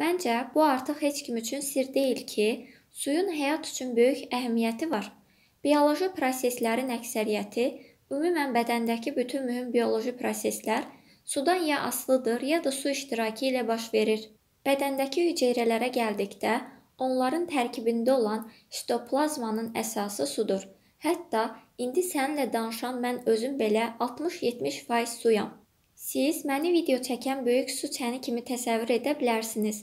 Məncə bu artıq heç kim üçün sir deyil ki, suyun həyat üçün böyük əhəmiyyəti var. Bioloji proseslərin əksəriyyəti, ümumən bədəndəki bütün mühüm bioloji proseslər sudan ya asılıdır, ya da su iştirakı ilə baş verir. Bədəndəki hüceyrələrə gəldikdə, onların tərkibində olan sitoplazmanın əsası sudur. Hətta indi səninlə danışan mən özüm belə 60-70% suyam. Siz məni video çəkən böyük su çəni kimi təsəvvür edə bilərsiniz.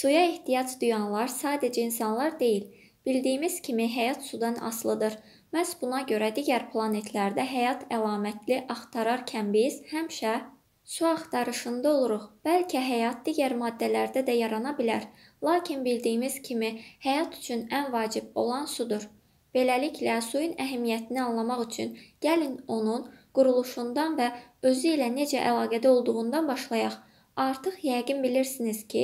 Suya ehtiyac duyanlar sadəcə insanlar deyil. Bildiyimiz kimi həyat sudan asılıdır. Məhz buna görə digər planetlərdə həyat əlamətli axtararkən biz həmişə su axtarışında oluruq. Bəlkə həyat digər maddələrdə də yarana bilər, lakin bildiyimiz kimi həyat üçün ən vacib olan sudur. Beləliklə, suyun əhəmiyyətini anlamaq üçün gəlin onun quruluşundan və özü ilə necə əlaqədə olduğundan başlayaq. Artıq yəqin bilirsiniz ki,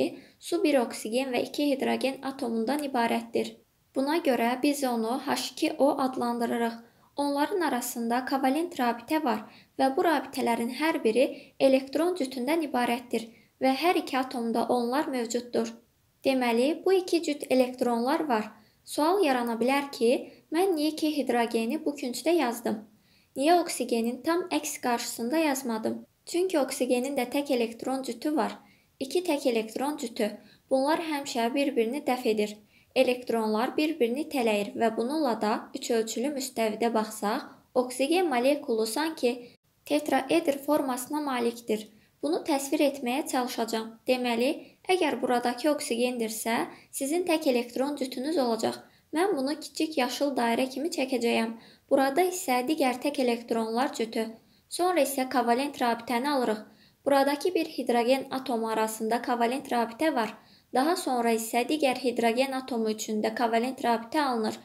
su bir oksigen və iki hidrogen atomundan ibarətdir. Buna görə biz onu H2O adlandırırıq. Onların arasında kovalent rabitə var və bu rabitələrin hər biri elektron cütündən ibarətdir və hər iki atomda onlar mövcuddur. Deməli, bu iki cüt elektronlar var. Sual yarana bilər ki, mən niyə ki hidrogeni bu küncdə yazdım? Niyə oksigenin tam əks qarşısında yazmadım? Çünki oksigenin də tək elektron cütü var. İki tək elektron cütü. Bunlar həmişə bir-birini dəf edir. Elektronlar bir-birini itələyir və bununla da üç ölçülü müstəvidə baxsaq, oksigen molekulu sanki tetraedr formasına malikdir. Bunu təsvir etməyə çalışacağım. Deməli, əgər buradakı oksigendirsə, sizin tək elektron cütünüz olacaq. Mən bunu kiçik yaşıl dairə kimi çəkəcəyəm. Burada isə digər tək elektronlar cütü, sonra isə kovalent rabitəni alırıq. Buradakı bir hidrogen atomu arasında kovalent rabitə var. Daha sonra isə digər hidrogen atomu üçün də kovalent rabitə alınır.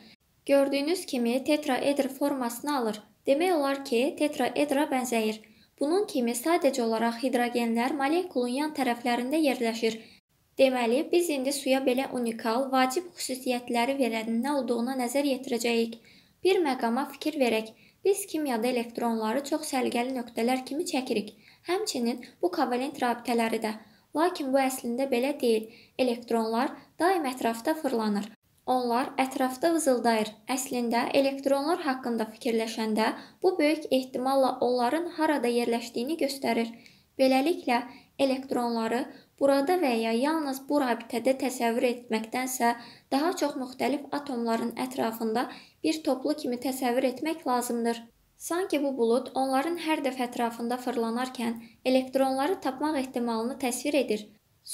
Gördüyünüz kimi tetraedr formasını alır. Demək olar ki, tetraedra bənzəyir. Bunun kimi sadəcə olaraq hidrogenlər molekulun yan tərəflərində yerləşir. Deməli, biz indi suya belə unikal, vacib xüsusiyyətləri verənin nə olduğuna nəzər yetirəcəyik. Bir məqama fikir verək, biz kimyada elektronları çox səliqəli nöqtələr kimi çəkirik. Həmçinin bu kovalent rabitələri də. Lakin bu əslində belə deyil. Elektronlar daim ətrafda fırlanır. Onlar ətrafda vızıldayır. Əslində elektronlar haqqında fikirləşəndə bu böyük ehtimalla onların harada yerləşdiyini göstərir. Beləliklə, elektronları Burada və ya yalnız bu rabitədə təsəvvür etməkdənsə, daha çox müxtəlif atomların ətrafında bir toplu kimi təsəvvür etmək lazımdır. Sanki bu bulud onların hər dəfə ətrafında fırlanarkən elektronları tapmaq ehtimalını təsvir edir.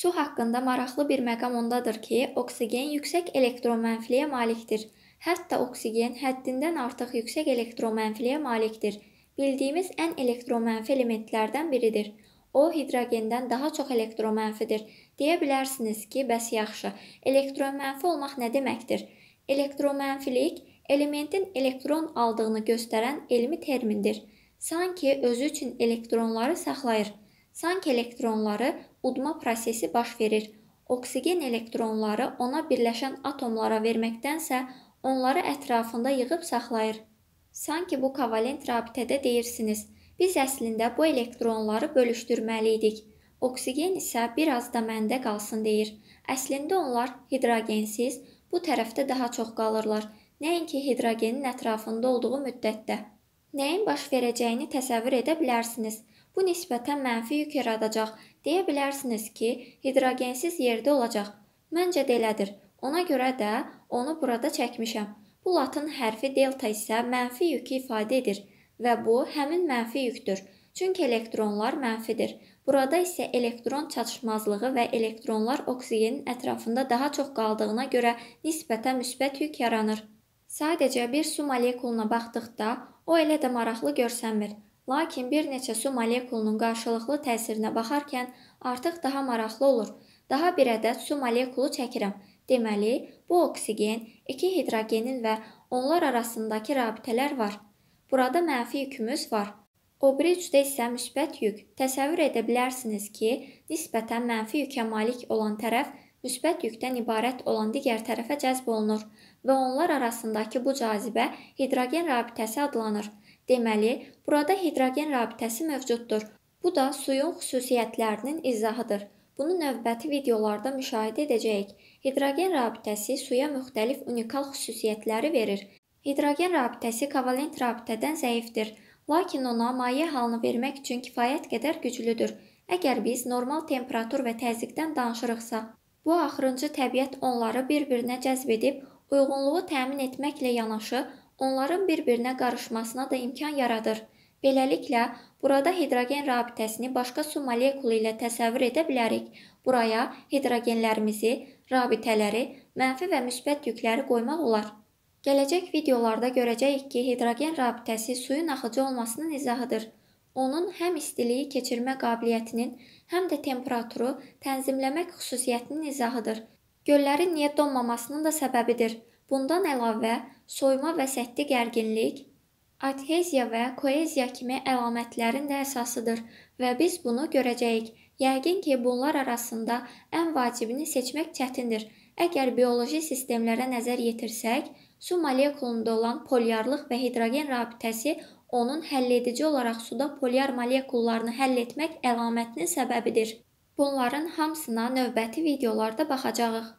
Su haqqında maraqlı bir məqam ondadır ki, oksigen yüksək elektromənfiliyə malikdir. Hətta oksigen həddindən artıq yüksək elektromənfiliyə malikdir. Bildiyimiz ən elektromənfi elementlərdən biridir. O hidrogendən daha çox elektromənfidir. Deyə bilərsiniz ki, bəs yaxşı, elektromənfi olmaq nə deməkdir? Elektromənfilik elementin elektron aldığını göstərən elmi termindir. Sanki özü üçün elektronları saxlayır. Sanki elektronları udma prosesi baş verir. Oksigen elektronları ona birləşən atomlara verməkdənsə onları ətrafında yığıb saxlayır. Sanki bu kovalent rabitədə deyirsiniz – Biz əslində bu elektronları bölüşdürməli idik. Oksigen isə bir az da məndə qalsın deyir. Əslində onlar hidrogensiz bu tərəfdə daha çox qalırlar. Nəinki hidrogenin ətrafında olduğu müddətdə. Nəyin baş verəcəyini təsəvvür edə bilərsiniz. Bu nisbətən mənfi yük yaradacaq. Deyə bilərsiniz ki, hidrogensiz yerdə olacaq. Məncə də elədir. Ona görə də onu burada çəkmişəm. Bu latın hərfi delta isə mənfi yükü ifadə edir və bu həmin mənfi yükdür. Çünki elektronlar mənfidir. Burada isə elektron çatışmazlığı və elektronlar oksigenin ətrafında daha çox qaldığına görə nisbətən müsbət yük yaranır. Sadəcə bir su molekuluna baxdıqda o elə də maraqlı görsənmir. Lakin bir neçə su molekulunun qarşılıqlı təsirinə baxarkən artıq daha maraqlı olur. Daha bir ədəd su molekulu çəkirəm. Deməli, bu oksigen, iki hidrogenin və onlar arasındakı rabitələr var. Burada mənfi yükümüz var. O biri ücdə isə müsbət yük. Təsəvvür edə bilərsiniz ki, nisbətən mənfi yükə malik olan tərəf müsbət yükdən ibarət olan digər tərəfə cəzb olunur və onlar arasındakı bu cazibə hidrogen rabitəsi adlanır. Deməli, burada hidrogen rabitəsi mövcuddur. Bu da suyun xüsusiyyətlərinin izahıdır. Bunu növbəti videolarda müşahidə edəcəyik. Hidrogen rabitəsi suya müxtəlif unikal xüsusiyyətləri verir. Hidrogen rabitəsi kovalent rabitədən zəifdir, lakin ona maye halını vermək üçün kifayət qədər güclüdür. Əgər biz normal temperatur və təzyiqdən danışırıqsa, bu axırıncı təbiət onları bir-birinə cəzb edib, uyğunluğu təmin etməklə yanaşı, onların bir-birinə qarışmasına da imkan yaradır. Beləliklə, burada hidrogen rabitəsini başqa su molekulu ilə təsəvvür edə bilərik. Buraya hidrogenlərimizi, rabitələri, mənfi və müsbət yükləri qoymaq olar. Gələcək videolarda görəcəyik ki, hidrogen rabitəsi suyun axıcı olmasının izahıdır. Onun həm istiliyi keçirmə qabiliyyətinin, həm də temperaturu tənzimləmək xüsusiyyətinin izahıdır. Göllərin niyə donmamasının da səbəbidir. Bundan əlavə, soyma və səthi gərginlik, adheziya və koeziya kimi əlamətlərin də əsasıdır və biz bunu görəcəyik. Yəqin ki, bunlar arasında ən vacibini seçmək çətindir. Əgər bioloji sistemlərə nəzər yetirsək, Su molekulunda olan polyarlıq və hidrogen rabitəsi onun həlledici olaraq suda polyar molekullarını həll etmək əlamətinin səbəbidir. Bunların hamısına növbəti videolarda baxacağıq.